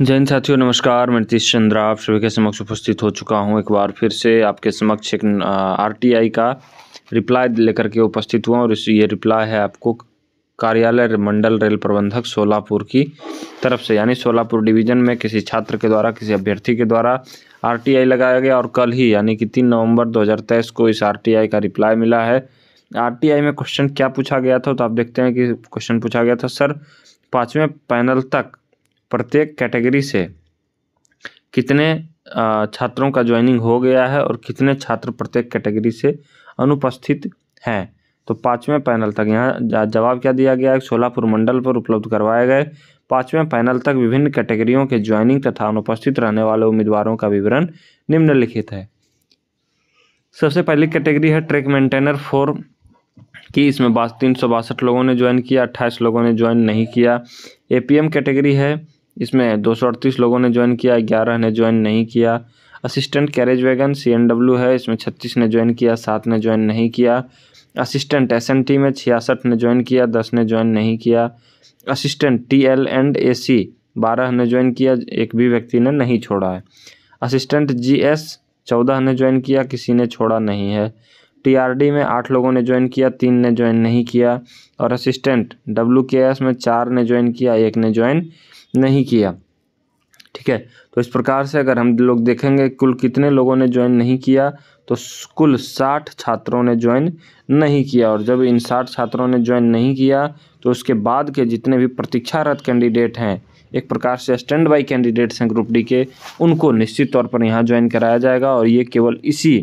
जैन साथियों नमस्कार मैं नीतीश चंद्रा आप सभी के समक्ष उपस्थित हो चुका हूं एक बार फिर से आपके समक्ष एक आरटीआई का रिप्लाई लेकर के उपस्थित हुआ और इस ये रिप्लाई है आपको कार्यालय मंडल रेल प्रबंधक सोलापुर की तरफ से यानी सोलापुर डिवीजन में किसी छात्र के द्वारा किसी अभ्यर्थी के द्वारा आर लगाया गया और कल ही यानी कि तीन नवम्बर दो को इस आर का रिप्लाई मिला है आर में क्वेश्चन क्या पूछा गया था तो आप देखते हैं कि क्वेश्चन पूछा गया था सर पाँचवें पैनल तक प्रत्येक कैटेगरी से कितने छात्रों का ज्वाइनिंग हो गया है और कितने छात्र प्रत्येक कैटेगरी से अनुपस्थित हैं तो पाँचवें पैनल तक यहाँ जवाब क्या दिया गया है सोलापुर मंडल पर उपलब्ध करवाए गए पाँचवें पैनल तक विभिन्न कैटेगरियों के ज्वाइनिंग तथा अनुपस्थित रहने वाले उम्मीदवारों का विवरण निम्नलिखित है सबसे पहली कैटेगरी है ट्रैक मेंटेनर फोर कि इसमें तीन सौ बासठ लोगों ने ज्वाइन किया अट्ठाईस लोगों ने ज्वाइन नहीं किया एपीएम कैटेगरी है इसमें दो लोगों ने ज्वाइन किया ग्यारह ने ज्वाइन नहीं किया असिस्टेंट कैरेज वैगन सी है इसमें छत्तीस ने ज्वाइन किया सात ने ज्वाइन नहीं किया असिस्टेंट एस में छियासठ ने ज्वाइन किया दस ने ज्वाइन नहीं किया assistant T L and A C बारह ने ज्वाइन किया एक भी व्यक्ति ने नहीं छोड़ा है असिस्टेंट जी एस चौदह ने ज्वाइन किया किसी ने छोड़ा नहीं है टी आर डी में आठ लोगों ने ज्वाइन किया तीन ने ज्वाइन नहीं किया और असिस्टेंट डब्ल्यू के एस में चार ने ज्वाइन किया एक ने ज्वाइन नहीं किया ठीक है तो इस प्रकार से अगर हम लोग देखेंगे कुल कितने लोगों ने ज्वाइन नहीं किया तो कुल साठ छात्रों ने ज्वाइन नहीं किया और जब इन साठ छात्रों ने ज्वाइन नहीं किया तो उसके बाद के जितने भी प्रतीक्षारत कैंडिडेट हैं एक प्रकार से स्टैंड बाई कैंडिडेट्स हैं ग्रुप डी के उनको निश्चित तौर पर यहाँ ज्वाइन कराया जाएगा और ये केवल इसी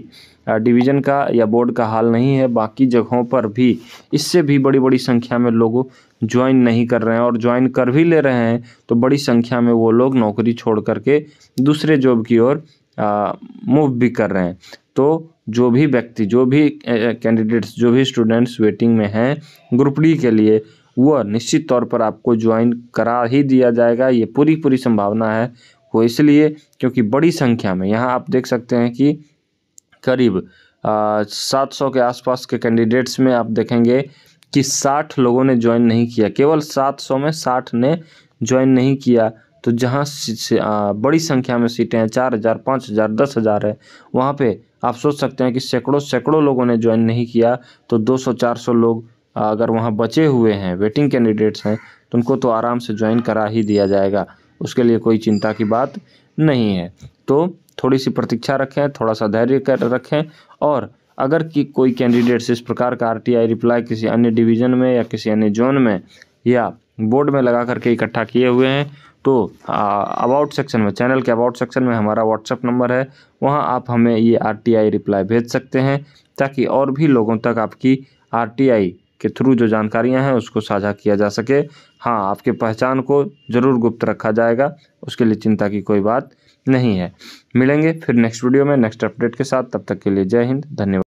डिवीज़न का या बोर्ड का हाल नहीं है बाकी जगहों पर भी इससे भी बड़ी बड़ी संख्या में लोगों ज्वाइन नहीं कर रहे हैं और ज्वाइन कर भी ले रहे हैं तो बड़ी संख्या में वो लोग नौकरी छोड़ करके दूसरे जॉब की ओर मूव भी कर रहे हैं तो जो भी व्यक्ति जो भी कैंडिडेट्स जो भी स्टूडेंट्स वेटिंग में हैं ग्रुप डी के लिए वह निश्चित तौर पर आपको ज्वाइन करा ही दिया जाएगा ये पूरी पूरी संभावना है वो इसलिए क्योंकि बड़ी संख्या में यहाँ आप देख सकते हैं कि करीब सात सौ के आसपास के कैंडिडेट्स में आप देखेंगे कि 60 लोगों ने ज्वाइन नहीं किया केवल 700 में 60 ने ज्वाइन नहीं किया तो जहाँ बड़ी संख्या में सीटें हैं चार हज़ार पाँच हज़ार दस हज़ार है वहाँ पे आप सोच सकते हैं कि सैकड़ों सैकड़ों लोगों ने ज्वाइन नहीं किया तो 200-400 लोग अगर वहाँ बचे हुए हैं वेटिंग कैंडिडेट्स हैं तो उनको तो आराम से ज्वाइन करा ही दिया जाएगा उसके लिए कोई चिंता की बात नहीं है तो थोड़ी सी प्रतीक्षा रखें थोड़ा सा धैर्य कर रखें और अगर कि कोई कैंडिडेट्स इस प्रकार का आरटीआई रिप्लाई किसी अन्य डिवीज़न में या किसी अन्य जोन में या बोर्ड में लगा करके इकट्ठा किए हुए हैं तो अबाउट सेक्शन में चैनल के अबाउट सेक्शन में हमारा व्हाट्सएप नंबर है वहाँ आप हमें ये आरटीआई रिप्लाई भेज सकते हैं ताकि और भी लोगों तक आपकी आर के थ्रू जो जानकारियां हैं उसको साझा किया जा सके हाँ आपके पहचान को ज़रूर गुप्त रखा जाएगा उसके लिए चिंता की कोई बात नहीं है मिलेंगे फिर नेक्स्ट वीडियो में नेक्स्ट अपडेट के साथ तब तक के लिए जय हिंद धन्यवाद